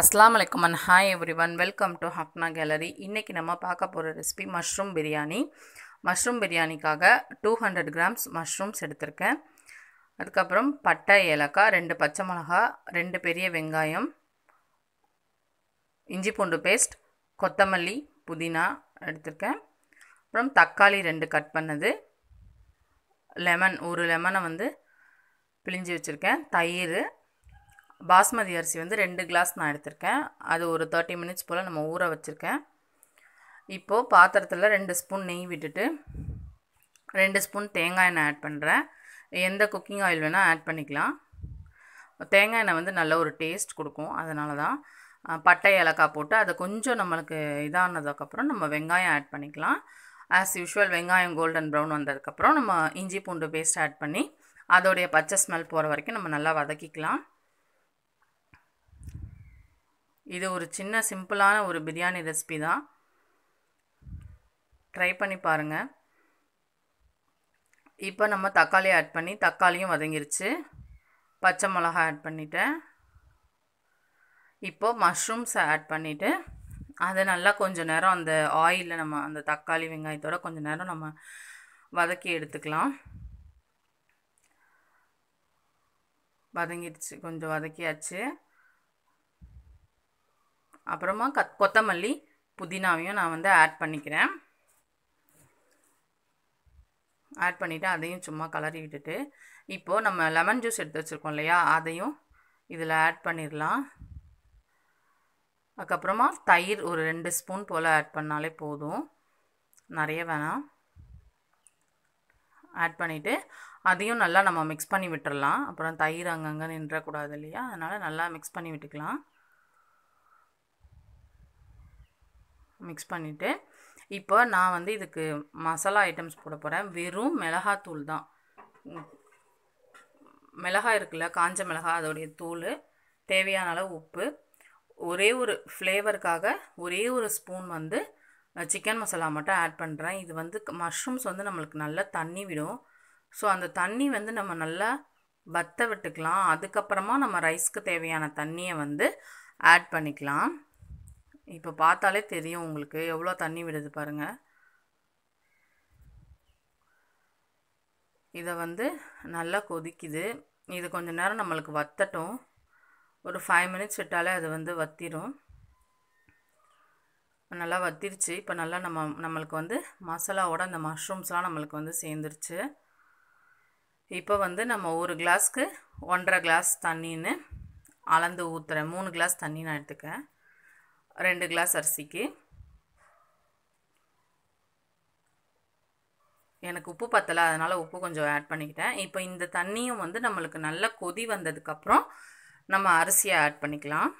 அஸ்லாம் வலைக்கம் and hi everyone welcome to ஹக்னா கேலரி இன்றைக்கி நம்ம பார்க்க போகிற ரெசிபி மஷ்ரூம் பிரியாணி மஷ்ரூம் பிரியாணிக்காக டூ ஹண்ட்ரட் கிராம்ஸ் மஷ்ரூம்ஸ் எடுத்திருக்கேன் அதுக்கப்புறம் பட்டை ஏலக்காய் ரெண்டு பச்சை மிளகா ரெண்டு பெரிய வெங்காயம் இஞ்சி பூண்டு பேஸ்ட் கொத்தமல்லி புதினா எடுத்திருக்கேன் அப்புறம் தக்காளி ரெண்டு கட் பண்ணது லெமன் ஒரு லெமனை வந்து பிழிஞ்சு வச்சுருக்கேன் தயிர் பாஸ்மதி அரிசி வந்து ரெண்டு கிளாஸ் நான் எடுத்திருக்கேன் அது ஒரு தேர்ட்டி மினிட்ஸ் போல் நம்ம ஊற வச்சுருக்கேன் இப்போது பாத்திரத்தில் ரெண்டு ஸ்பூன் நெய் விட்டுட்டு ரெண்டு ஸ்பூன் தேங்காய் எண்ணெய் ஆட் பண்ணுறேன் எந்த குக்கிங் ஆயில் வேணால் ஆட் பண்ணிக்கலாம் தேங்காய் எண்ணெய் வந்து நல்ல ஒரு டேஸ்ட் கொடுக்கும் அதனால தான் பட்டை ஏலக்காய் போட்டு அதை கொஞ்சம் நம்மளுக்கு இதானதுக்கப்புறம் நம்ம வெங்காயம் ஆட் பண்ணிக்கலாம் ஆஸ் யூஷுவல் வெங்காயம் கோல்டன் ப்ரௌன் வந்ததுக்கப்புறம் நம்ம இஞ்சி பூண்டு பேஸ்ட் ஆட் பண்ணி அதோடைய பச்சை ஸ்மெல் போகிற வரைக்கும் நம்ம நல்லா வதக்கிக்கலாம் இது ஒரு சின்ன சிம்பிளான ஒரு பிரியாணி ரெசிபி தான் ட்ரை பண்ணி பாருங்கள் இப்போ நம்ம தக்காளி ஆட் பண்ணி தக்காளியும் வதங்கிருச்சு பச்சை மிளகா ஆட் பண்ணிவிட்டேன் இப்போது மஷ்ரூம்ஸை ஆட் பண்ணிவிட்டு அதை நல்லா கொஞ்சம் நேரம் அந்த ஆயிலில் நம்ம அந்த தக்காளி வெங்காயத்தோட கொஞ்சம் நேரம் நம்ம வதக்கி எடுத்துக்கலாம் வதங்கிடுச்சு கொஞ்சம் வதக்கியாச்சு அப்புறமா கத் கொத்தமல்லி புதினாவையும் நான் வந்து ஆட் பண்ணிக்கிறேன் ஆட் பண்ணிவிட்டு அதையும் சும்மா கலரி விட்டுட்டு இப்போது நம்ம லெமன் ஜூஸ் எடுத்து வச்சுருக்கோம் இல்லையா அதையும் இதில் ஆட் பண்ணிடலாம் அதுக்கப்புறமா தயிர் ஒரு ரெண்டு ஸ்பூன் போல் ஆட் பண்ணாலே போதும் நிறைய வேணாம் ஆட் பண்ணிவிட்டு அதையும் நல்லா நம்ம மிக்ஸ் பண்ணி விட்டுடலாம் அப்புறம் தயிர் அங்கங்கே நின்றக்கூடாது இல்லையா அதனால் நல்லா மிக்ஸ் பண்ணி விட்டுக்கலாம் மிக்ஸ் பண்ணிவிட்டு இப்போ நான் வந்து இதுக்கு மசாலா ஐட்டம்ஸ் போட போகிறேன் வெறும் மிளகாத்தூள் தான் மிளகாய் இருக்குல்ல காஞ்ச மிளகாய் அதோடைய தூள் தேவையான அளவு உப்பு ஒரே ஒரு ஃப்ளேவருக்காக ஒரே ஒரு ஸ்பூன் வந்து சிக்கன் மசாலா மட்டும் ஆட் பண்ணுறேன் இது வந்து மஷ்ரூம்ஸ் வந்து நம்மளுக்கு நல்லா தண்ணி விடும் ஸோ அந்த தண்ணி வந்து நம்ம நல்லா வத்த விட்டுக்கலாம் அதுக்கப்புறமா நம்ம ரைஸ்க்கு தேவையான தண்ணியை வந்து ஆட் பண்ணிக்கலாம் இப்போ பார்த்தாலே தெரியும் உங்களுக்கு எவ்வளோ தண்ணி விடுது பாருங்கள் இதை வந்து நல்லா கொதிக்குது இது கொஞ்ச நேரம் நம்மளுக்கு வத்தட்டும் ஒரு ஃபைவ் மினிட்ஸ் விட்டாலே அது வந்து வத்திரும் நல்லா வத்திருச்சு இப்போ நல்லா நம்ம நம்மளுக்கு வந்து மசாலாவோட அந்த மஷ்ரூம்ஸ்லாம் நம்மளுக்கு வந்து சேர்ந்துருச்சு இப்போ வந்து நம்ம ஒரு கிளாஸ்க்கு ஒன்றரை கிளாஸ் தண்ணின்னு அளந்து ஊற்றுறேன் மூணு கிளாஸ் தண்ணி நான் எடுத்துக்கேன் ரெண்டு கிளாஸ் அரிசிக்கு எனக்கு உப்பு பத்தலை அதனால் உப்பு கொஞ்சம் ஆட் பண்ணிக்கிட்டேன் இப்போ இந்த தண்ணியும் வந்து நம்மளுக்கு நல்லா கொதி வந்ததுக்கப்புறம் நம்ம அரிசியை ஆட் பண்ணிக்கலாம்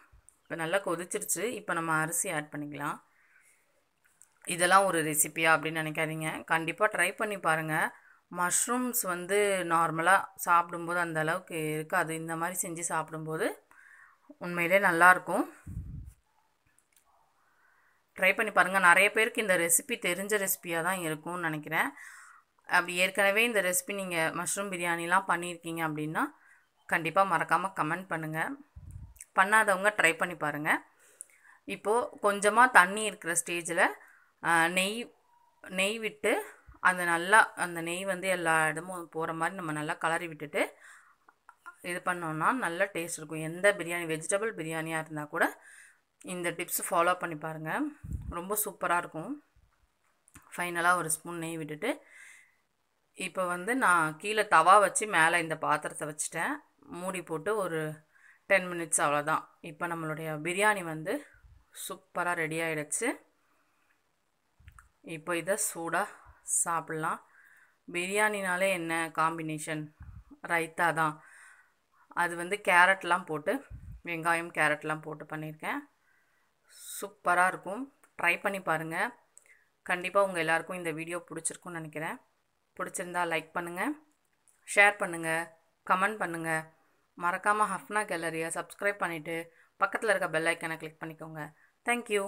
இப்போ நல்லா கொதிச்சிருச்சு இப்போ நம்ம அரிசி ஆட் பண்ணிக்கலாம் இதெல்லாம் ஒரு ரெசிபியா அப்படின்னு நினைக்காதீங்க கண்டிப்பாக ட்ரை பண்ணி பாருங்கள் மஷ்ரூம்ஸ் வந்து நார்மலாக சாப்பிடும்போது அந்த அளவுக்கு இருக்காது இந்த மாதிரி செஞ்சு சாப்பிடும்போது உண்மையிலே நல்லாயிருக்கும் ட்ரை பண்ணி பாருங்கள் நிறைய பேருக்கு இந்த ரெசிபி தெரிஞ்ச ரெசிபியாக தான் இருக்கும்னு நினைக்கிறேன் அப்படி ஏற்கனவே இந்த ரெசிபி நீங்கள் மஷ்ரூம் பிரியாணிலாம் பண்ணியிருக்கீங்க அப்படின்னா கண்டிப்பாக மறக்காமல் கமெண்ட் பண்ணுங்கள் பண்ணாதவங்க ட்ரை பண்ணி பாருங்கள் இப்போது கொஞ்சமாக தண்ணி இருக்கிற ஸ்டேஜில் நெய் நெய் விட்டு அந்த நல்லா அந்த நெய் வந்து எல்லா இடமும் போகிற மாதிரி நம்ம நல்லா கலரி விட்டுட்டு இது பண்ணோன்னா நல்ல டேஸ்ட் இருக்கும் எந்த பிரியாணி வெஜிடபிள் பிரியாணியாக இருந்தால் கூட இந்த டிப்ஸ் ஃபாலோ பண்ணி பாருங்கள் ரொம்ப சூப்பராக இருக்கும் ஃபைனலாக ஒரு ஸ்பூன் நெய் விட்டுட்டு இப்போ வந்து நான் கீழே தவா வச்சு மேலே இந்த பாத்திரத்தை வச்சுட்டேன் மூடி போட்டு ஒரு டென் மினிட்ஸ் அவ்வளோதான் இப்போ நம்மளுடைய பிரியாணி வந்து சூப்பராக ரெடி ஆகிடுச்சு இப்போ இதை சூடாக சாப்பிட்லாம் பிரியாணினாலே என்ன காம்பினேஷன் ரைத்தா தான் அது வந்து கேரட்லாம் போட்டு வெங்காயம் கேரட்லாம் போட்டு பண்ணியிருக்கேன் சூப்பராக இருக்கும் ட்ரை பண்ணி பாருங்கள் கண்டிப்பாக உங்கள் எல்லாேருக்கும் இந்த வீடியோ பிடிச்சிருக்குன்னு நினைக்கிறேன் பிடிச்சிருந்தா லைக் பண்ணுங்கள் ஷேர் பண்ணுங்கள் கமெண்ட் பண்ணுங்கள் மறக்காமல் ஹஃப்னா கேலரியை சப்ஸ்கிரைப் பண்ணிவிட்டு பக்கத்தில் இருக்க பெல் ஐக்கனை கிளிக் பண்ணிக்கோங்க தேங்க்யூ